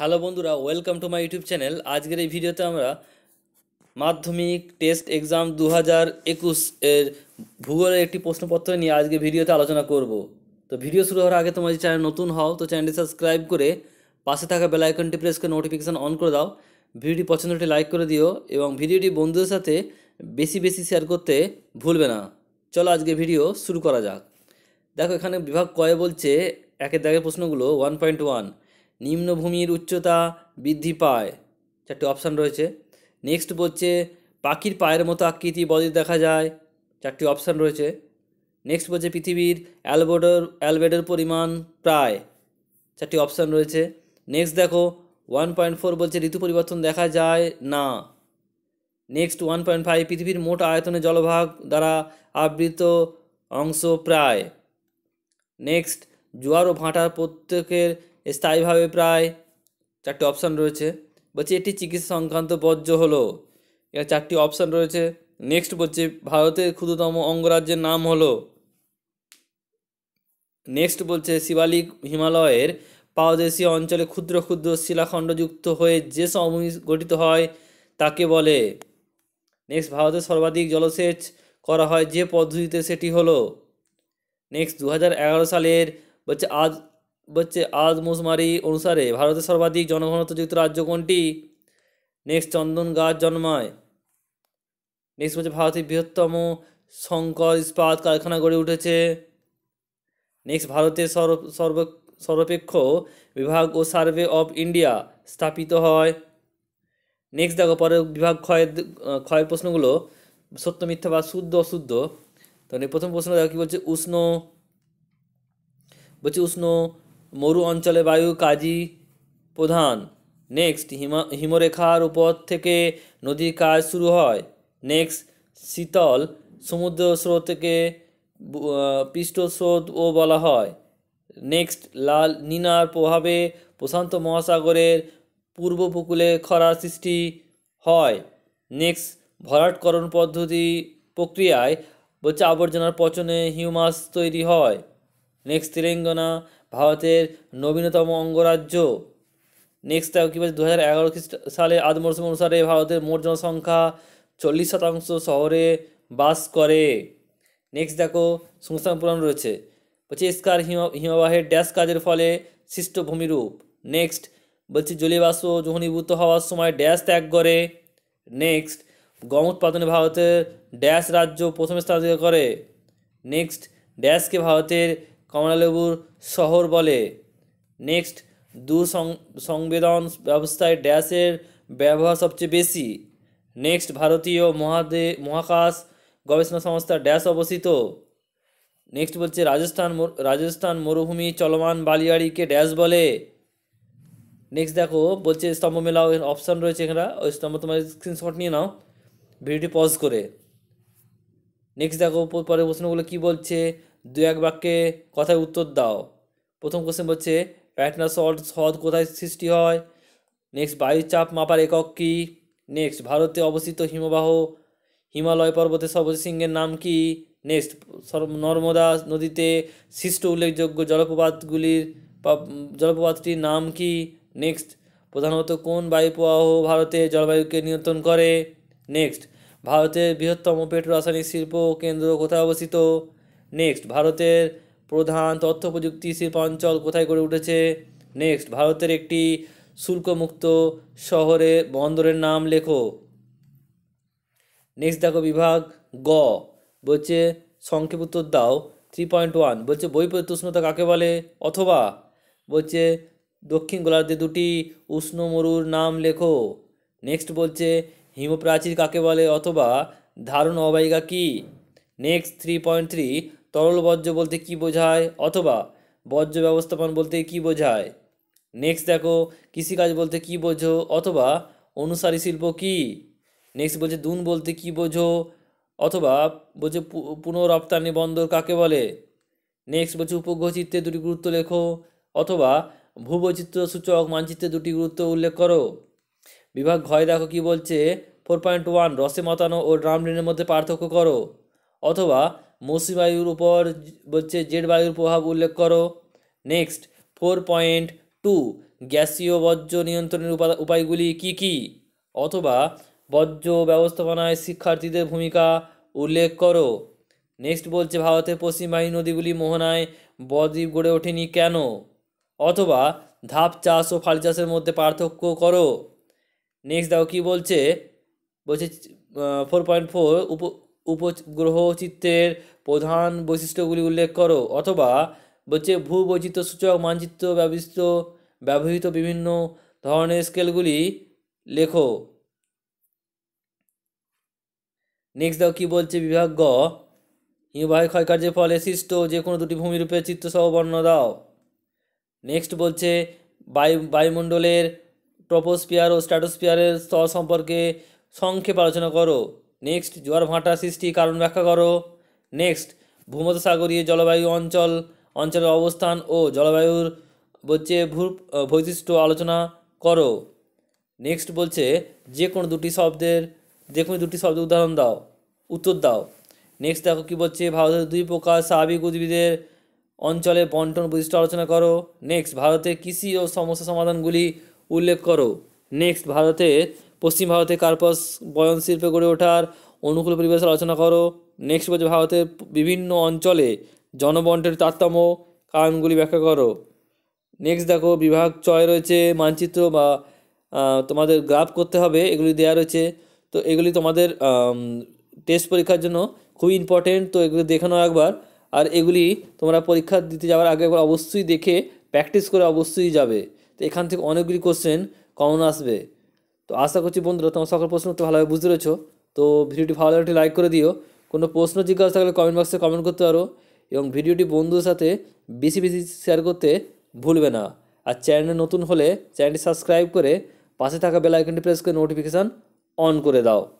hello বন্ধুরা welcome to my YouTube channel আজকের এই ভিডিওতে আমরা মাধ্যমিক টেস্ট এক্সাম দু হাজার একুশ এর ভূগোলের একটি প্রশ্নপত্র নিয়ে আজকে ভিডিওতে আলোচনা করব তো ভিডিও শুরু হওয়ার আগে তোমার যদি চ্যানেল নতুন হও তো চ্যানেলটি সাবস্ক্রাইব করে পাশে থাকা বেল আইকনটি প্রেস করে নোটিফিকেশান অন করে দাও ভিডিওটি পছন্দটি লাইক করে দিও এবং ভিডিওটি বন্ধুদের সাথে বেশি বেশি শেয়ার করতে ভুলবে না চলো আজকে ভিডিও শুরু করা যাক দেখো এখানে বিভাগ কয়ে বলছে একের দাগের প্রশ্নগুলো ওয়ান পয়েন্ট ওয়ান নিম্নভূমির উচ্চতা বৃদ্ধি পায় চারটি অপশান রয়েছে নেক্সট বলছে পাখির পায়ের মতো আকৃতি বদির দেখা যায় চারটি অপশান রয়েছে নেক্সট বলছে পৃথিবীর অ্যালবোডর অ্যালবেডের পরিমাণ প্রায় চারটি অপশান রয়েছে নেক্সট দেখো ওয়ান পয়েন্ট ফোর বলছে ঋতু পরিবর্তন দেখা যায় না নেক্সট ওয়ান পয়েন্ট ফাইভ পৃথিবীর মোট আয়তনে জলভাগ দ্বারা আবৃত অংশ প্রায় নেক্সট জোয়ার ও ভাঁটার প্রত্যেকের স্থায়ীভাবে প্রায় চারটি অপশান রয়েছে বলছি এটি চিকিৎসা সংক্রান্ত বর্জ্য হলো এর চারটি অপশান রয়েছে নেক্সট বলছে ভারতের ক্ষুদ্রতম অঙ্গরাজ্যের নাম হলো নেক্সট বলছে শিবালিক হিমালয়ের পাদদেশীয় অঞ্চলে ক্ষুদ্র ক্ষুদ্র শিলাখণ্ডযুক্ত হয়ে যে সমভূমি গঠিত হয় তাকে বলে নেক্সট ভারতে সর্বাধিক জলসেচ করা হয় যে পদ্ধতিতে সেটি হলো নেক্সট দু সালের বলছে আজ হচ্ছে আজ মুসমারি অনুসারে ভারতের সর্বাধিক জনঘনত্বযুক্ত রাজ্য কোনটি নেক্সট চন্দন গাছ জন্মায় নেক্সট হচ্ছে ভারতের বৃহত্তম শঙ্কর ইস্পাত কারখানা গড়ে উঠেছে নেক্সট ভারতের সর্ব সর্ব সর্বপেক্ষ বিভাগ ও সার্ভে অফ ইন্ডিয়া স্থাপিত হয় নেক্সট দেখো পরে বিভাগ ক্ষয়ের ক্ষয়ের প্রশ্নগুলো সত্য মিথ্যা বা শুদ্ধ অশুদ্ধ তাহলে মানে প্রথম প্রশ্ন দেখো কী বলছে উষ্ণ বলছে উষ্ণ মরু অঞ্চলে বায়ু কাজী প্রধান নেক্সট হিমা হিমরেখার উপর থেকে নদীর কাজ শুরু হয় নেক্সট শীতল সমুদ্র থেকে পৃষ্ঠ ও বলা হয় নেক্সট লাল নিনার প্রভাবে প্রশান্ত মহাসাগরের পূর্ব উপকূলে খরার সৃষ্টি হয় নেক্সট ভরাটকরণ পদ্ধতি প্রক্রিয়ায় বলছে আবর্জনার পচনে হিউমাস তৈরি হয় নেক্সট তেলেঙ্গানা ভারতের নবীনতম অঙ্গরাজ্য নেক্সট কী বলছে দু হাজার এগারো সালে আদ অনুসারে ভারতের মোট জনসংখ্যা চল্লিশ শতাংশ শহরে বাস করে নেক্সট দেখো সংস্থান পূরণ রয়েছে বলছে স্কার হিম হিমবাহের ড্যাশ কাজের ফলে সৃষ্ট ভূমিরূপ নেক্সট বলছি জলীয়বাষ্প জহনীভূত হওয়ার সময় ড্যাশ ত্যাগ করে নেক্সট গম উৎপাদনে ভারতের ড্যাশ রাজ্য প্রথম স্থান করে নেক্সট ড্যাশকে ভারতের কমলালেবুর শহর বলে নেক্সট দু সংবেদন ব্যবস্থায় ড্যাশের ব্যবহার সবচেয়ে বেশি নেক্সট ভারতীয় মহাদে মহাকাশ গবেষণা সংস্থা ড্যাশ অবস্থিত নেক্সট বলছে রাজস্থান রাজস্থান মরুভূমি চলমান বালিয়াড়িকে ড্যাশ বলে নেক্সট দেখো বলছে স্তম্ভ মেলা অপশান রয়েছে এখানে ওই স্তম্ভ তোমার স্ক্রিনশট নিয়ে নাও ভিডিওটি পজ করে নেক্সট দেখো পরে প্রশ্নগুলো কি বলছে দু এক বাক্যে কথায় উত্তর দাও প্রথম কোশ্চেন হচ্ছে প্যাটনা সল্ট হ্রদ কোথায় সৃষ্টি হয় নেক্সট বায়ুর চাপ মাপার একক কী নেক্সট ভারতে অবস্থিত হিমবাহ হিমালয় পর্বতের সর্বসিংহের নাম কি নেক্সট নর্মদা নদীতে সৃষ্ট উল্লেখযোগ্য জলপ্রপাতগুলির জলপ্রপাতটির নাম কি নেক্সট প্রধানত কোন বায়ুপ্রবাহ ভারতে জলবায়ুকে নিয়ন্ত্রণ করে নেক্সট ভারতের বৃহত্তম পেট্রো রাসায়নিক শিল্প কেন্দ্র কোথায় অবস্থিত নেক্সট ভারতের প্রধান তথ্য প্রযুক্তি শিল্পাঞ্চল কোথায় গড়ে উঠেছে নেক্সট ভারতের একটি শুল্কমুক্ত শহরে বন্দরের নাম লেখো নেক্সট দেখো বিভাগ গ বলছে সংক্ষেপ উত্তর দাও থ্রি পয়েন্ট ওয়ান বলছে বৈপরীত্য উষ্ণতা কাকে বলে অথবা বলছে দক্ষিণ গোলার্ধে দুটি উষ্ণ মরুর নাম লেখো নেক্সট বলছে হিমপ্রাচীর কাকে বলে অথবা ধারণ অবায়িকা কী নেক্সট থ্রি পয়েন্ট থ্রি তরল বর্জ্য বলতে কি বোঝায় অথবা বর্জ্য ব্যবস্থাপন বলতে কি বোঝায় নেক্সট দেখো কৃষিকাজ বলতে কি বোঝো অথবা অনুসারী শিল্প কি নেক্সট বলছে দুন বলতে কি বোঝো অথবা বলছে পুনরপ্তানি বন্দর কাকে বলে নেক্সট বলছে উপগ্রহ চিত্রে দুটি গুরুত্ব লেখো অথবা ভূবৈচিত্র সূচক মানচিত্রে দুটি গুরুত্ব উল্লেখ করো বিভাগ ঘয় দেখো কি বলছে ফোর পয়েন্ট ওয়ান রসে মাতানো ও ড্রামলিনের মধ্যে পার্থক্য করো অথবা মৌসি বায়ুর উপর হচ্ছে জেড বায়ুর প্রভাব উল্লেখ করো নেক্সট ফোর পয়েন্ট টু গ্যাসীয় বর্জ্য নিয়ন্ত্রণের উপায়গুলি কি কি অথবা বর্জ্য ব্যবস্থাপনায় শিক্ষার্থীদের ভূমিকা উল্লেখ করো নেক্সট বলছে ভারতের পশ্চিমবাহী নদীগুলি মোহনায় বদ্বীপ গড়ে ওঠেনি কেন অথবা ধাপ চাষ ও ফাল চাষের মধ্যে পার্থক্য করো নেক্সট দাও কি বলছে বলছে ফোর পয়েন্ট ফোর উপ উপগ্রহ চিত্রের প্রধান বৈশিষ্ট্যগুলি উল্লেখ করো অথবা বলছে ভূবৈচিত্র সূচক মানচিত্র ব্যবহৃত ব্যবহৃত বিভিন্ন ধরনের স্কেলগুলি লেখো নেক্সট দাও কী বলছে বিভাগ গ হিমবাহ ক্ষয়কার্যের ফলে সৃষ্ট যে কোনো দুটি ভূমিরূপের চিত্রসহ বর্ণ দাও নেক্সট বলছে বায়ু বায়ুমণ্ডলের ট্রপোস্পিয়ার ও স্ট্যাটোস্পিয়ারের স্তর সম্পর্কে সংক্ষেপ আলোচনা করো নেক্সট জোয়ার ভাঁটা সৃষ্টির কারণ ব্যাখ্যা করো নেক্সট ভূমধ্যসাগরীয় জলবায়ু অঞ্চল অঞ্চলের অবস্থান ও জলবায়ুর বলছে ভূ বৈশিষ্ট্য আলোচনা করো নেক্সট বলছে যে কোনো দুটি শব্দের যে কোনো দুটি শব্দের উদাহরণ দাও উত্তর দাও নেক্সট দেখো কী বলছে ভারতের দুই প্রকার স্বাভাবিক উদ্ভিদের অঞ্চলে বন্টন বৈশিষ্ট্য আলোচনা করো নেক্সট ভারতে কৃষি ও সমস্যা সমাধানগুলি উল্লেখ করো নেক্সট ভারতের পশ্চিম ভারতে কার্পাস বয়ন শিল্পে গড়ে ওঠার অনুকূল পরিবেশ আলোচনা করো নেক্সট বছর ভারতের বিভিন্ন অঞ্চলে জনবন্টের তারতম্য কারণগুলি ব্যাখ্যা করো নেক্সট দেখো বিভাগ চয় রয়েছে মানচিত্র বা তোমাদের গ্রাফ করতে হবে এগুলি দেওয়া রয়েছে তো এগুলি তোমাদের টেস্ট পরীক্ষার জন্য খুবই ইম্পর্টেন্ট তো এগুলি দেখানো একবার আর এগুলি তোমরা পরীক্ষা দিতে যাওয়ার আগে একবার অবশ্যই দেখে প্র্যাকটিস করে অবশ্যই যাবে তো এখান থেকে অনেকগুলি কোশ্চেন কমন আসবে তো আশা করছি বন্ধুরা তোমার সকল প্রশ্ন তো ভালোভাবে বুঝতে রয়েছো তো ভিডিওটি ভালো লাগলে লাইক করে দিও কোনো প্রশ্ন জিজ্ঞাসা থাকলে কমেন্ট বক্সে কমেন্ট করতে পারো এবং ভিডিওটি বন্ধুদের সাথে বেশি বেশি শেয়ার করতে ভুলবে না আর চ্যানেলে নতুন হলে চ্যানেলটি সাবস্ক্রাইব করে পাশে থাকা বেল আইকনটি প্রেস করে নোটিফিকেশান অন করে দাও